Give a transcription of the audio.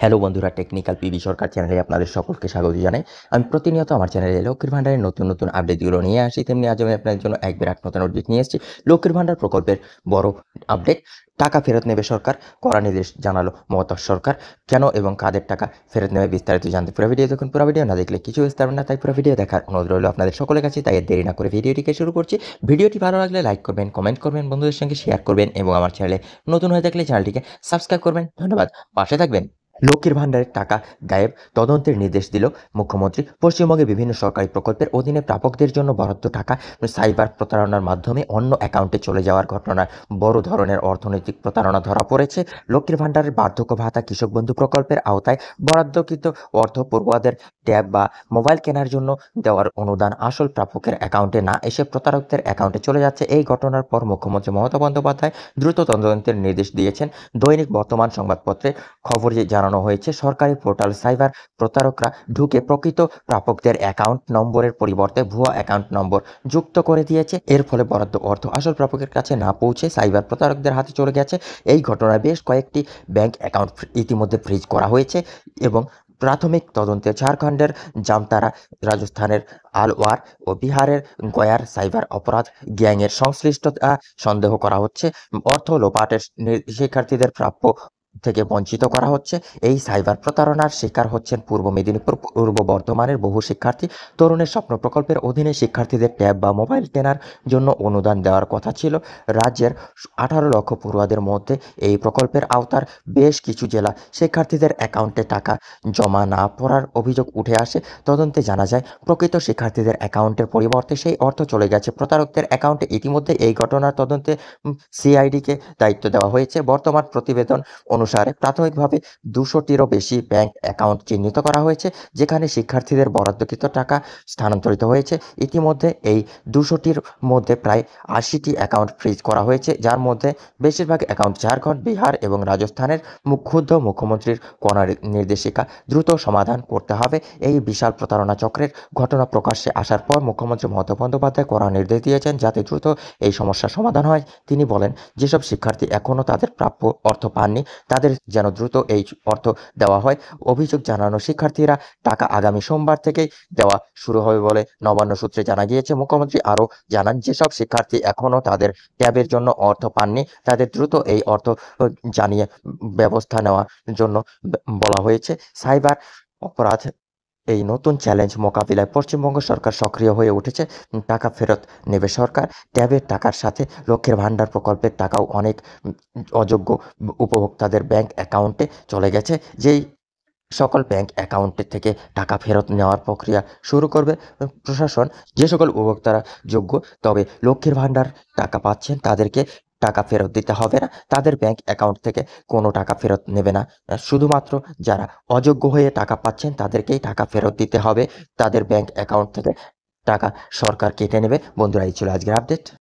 hello বন্ধুরা technical PB সরকার চ্যানেলে আপনাদের সকলকে স্বাগত জানাই আমি প্রতিনিয়ত আমার চ্যানেলে লক্ষ্মীর ভাণ্ডারের নতুন নতুন আপডেটগুলো নিয়ে আসি তেমনি আজ আমি আপনাদের জন্য এক বিরাট নতুন আপডেট নিয়ে এসেছি লক্ষ্মীর ভাণ্ডার প্রকল্পের বড় আপডেট টাকা ফেরত নেবে সরকার কড়া নির্দেশ জানালো মমতা সরকার কেন এবং কাদের টাকা ফেরত নেবে বিস্তারিত জানতে পুরো ভিডিও দেখুন পুরো ভিডিও না দেখলে কিছু বুঝতে না তাই পুরো ভিডিও দেখার অনুরোধ রইল আপনাদের সকলের কাছে তাই দেরি না করে ভিডিওটিকে শুরু করছি ভিডিওটি ভালো লাগলে লাইক করবেন কমেন্ট করবেন বন্ধুদের সঙ্গে শেয়ার করবেন এবং আমার চ্যানেলে নতুন হয়ে থাকলে চ্যানেলটিকে সাবস্ক্রাইব করবেন ধন্যবাদ পাশে থাকবেন লক্ষ্মীর ভাণ্ডারের টাকা গায়েব তদন্তের নির্দেশ দিল মুখ্যমন্ত্রী পশ্চিমবঙ্গে বিভিন্ন সরকারি প্রকল্পের অধীনে প্রাপকদের জন্য বরাদ্দ টাকা সাইবার প্রতারণার মাধ্যমে অন্য অ্যাকাউন্টে চলে যাওয়ার ঘটনায় বড় ধরনের অর্থনৈতিক প্রতারণা ধরা পড়েছে লক্ষ্মীর ভাণ্ডারের বার্ধক্য ভাতা কৃষক বন্ধু প্রকল্পের আওতায় বরাদ্দকৃত অর্থ পড়ুয়াদের ট্যাব বা মোবাইল কেনার জন্য দেওয়ার অনুদান আসল প্রাপকের অ্যাকাউন্টে না এসে প্রতারকদের অ্যাকাউন্টে চলে যাচ্ছে এই ঘটনার পর মুখ্যমন্ত্রী মমতা বন্দ্যোপাধ্যায় দ্রুত তদন্তের নির্দেশ দিয়েছেন দৈনিক বর্তমান সংবাদপত্রে খবর জানানো জানানো হয়েছে সরকারি পোর্টাল সাইবার প্রতারকরা ঢুকে প্রকৃত প্রাপকদের অ্যাকাউন্ট নম্বরের পরিবর্তে ভুয়া অ্যাকাউন্ট নম্বর যুক্ত করে দিয়েছে এর ফলে বরাদ্দ অর্থ আসল প্রাপকের কাছে না পৌঁছে সাইবার প্রতারকদের হাতে চলে গেছে এই ঘটনায় বেশ কয়েকটি ব্যাংক অ্যাকাউন্ট ইতিমধ্যে ফ্রিজ করা হয়েছে এবং প্রাথমিক তদন্তে ঝাড়খণ্ডের জামতারা রাজস্থানের আলওয়ার ও বিহারের গয়ার সাইবার অপরাধ গ্যাংয়ের সংশ্লিষ্টতা সন্দেহ করা হচ্ছে অর্থ লোপাটের শিক্ষার্থীদের প্রাপ্য থেকে বঞ্চিত করা হচ্ছে এই সাইবার প্রতারণার শিকার হচ্ছেন পূর্ব মেদিনীপুর পূর্ব বর্ধমানের বহু শিক্ষার্থী তরুণের স্বপ্ন প্রকল্পের অধীনে শিক্ষার্থীদের ট্যাব বা মোবাইল কেনার জন্য অনুদান দেওয়ার কথা ছিল রাজ্যের আঠারো লক্ষ পড়ুয়াদের মধ্যে এই প্রকল্পের আওতার বেশ কিছু জেলা শিক্ষার্থীদের অ্যাকাউন্টে টাকা জমা না পড়ার অভিযোগ উঠে আসে তদন্তে জানা যায় প্রকৃত শিক্ষার্থীদের অ্যাকাউন্টের পরিবর্তে সেই অর্থ চলে গেছে প্রতারকদের অ্যাকাউন্টে ইতিমধ্যে এই ঘটনার তদন্তে সিআইডিকে দায়িত্ব দেওয়া হয়েছে বর্তমান প্রতিবেদন অনু অনুসারে প্রাথমিকভাবে দুশোটিরও বেশি ব্যাংক অ্যাকাউন্ট চিহ্নিত করা হয়েছে যেখানে শিক্ষার্থীদের বরাদ্দকৃত টাকা স্থানান্তরিত হয়েছে ইতিমধ্যে এই দুশোটির মধ্যে প্রায় আশিটি অ্যাকাউন্ট ফ্রিজ করা হয়েছে যার মধ্যে বেশিরভাগ অ্যাকাউন্ট ঝাড়খণ্ড বিহার এবং রাজস্থানের মুখ্যুদ্ধ মুখ্যমন্ত্রীর কণা নির্দেশিকা দ্রুত সমাধান করতে হবে এই বিশাল প্রতারণা চক্রের ঘটনা প্রকাশ্যে আসার পর মুখ্যমন্ত্রী মমতা বন্দ্যোপাধ্যায় কড়া নির্দেশ দিয়েছেন যাতে দ্রুত এই সমস্যার সমাধান হয় তিনি বলেন যেসব শিক্ষার্থী এখনও তাদের প্রাপ্য অর্থ পাননি তাদের যেন দ্রুত এই অর্থ দেওয়া হয় অভিযোগ জানানো শিক্ষার্থীরা টাকা আগামী সোমবার থেকেই দেওয়া শুরু হবে বলে নবান্ন সূত্রে জানা গিয়েছে মুখ্যমন্ত্রী আরও জানান যেসব শিক্ষার্থী এখনও তাদের ক্যাবের জন্য অর্থ পাননি তাদের দ্রুত এই অর্থ জানিয়ে ব্যবস্থা নেওয়ার জন্য বলা হয়েছে সাইবার অপরাধ এই নতুন চ্যালেঞ্জ মোকাবিলায় পশ্চিমবঙ্গ সরকার সক্রিয় হয়ে উঠেছে টাকা ফেরত নেবে সরকার ট্যাবের টাকার সাথে লক্ষ্যের ভাণ্ডার প্রকল্পের টাকাও অনেক অযোগ্য উপভোক্তাদের ব্যাংক অ্যাকাউন্টে চলে গেছে যেই সকল ব্যাংক অ্যাকাউন্টে থেকে টাকা ফেরত নেওয়ার প্রক্রিয়া শুরু করবে প্রশাসন যে সকল উপভোক্তারা যোগ্য তবে লক্ষ্মীর ভাণ্ডার টাকা পাচ্ছেন তাদেরকে টাকা ফেরত দিতে হবে না তাদের ব্যাংক অ্যাকাউন্ট থেকে কোনো টাকা ফেরত নেবে না শুধুমাত্র যারা অযোগ্য হয়ে টাকা পাচ্ছেন তাদেরকেই টাকা ফেরত দিতে হবে তাদের ব্যাংক অ্যাকাউন্ট থেকে টাকা সরকার কেটে নেবে বন্ধুরা এই ছিল আজকের আপডেট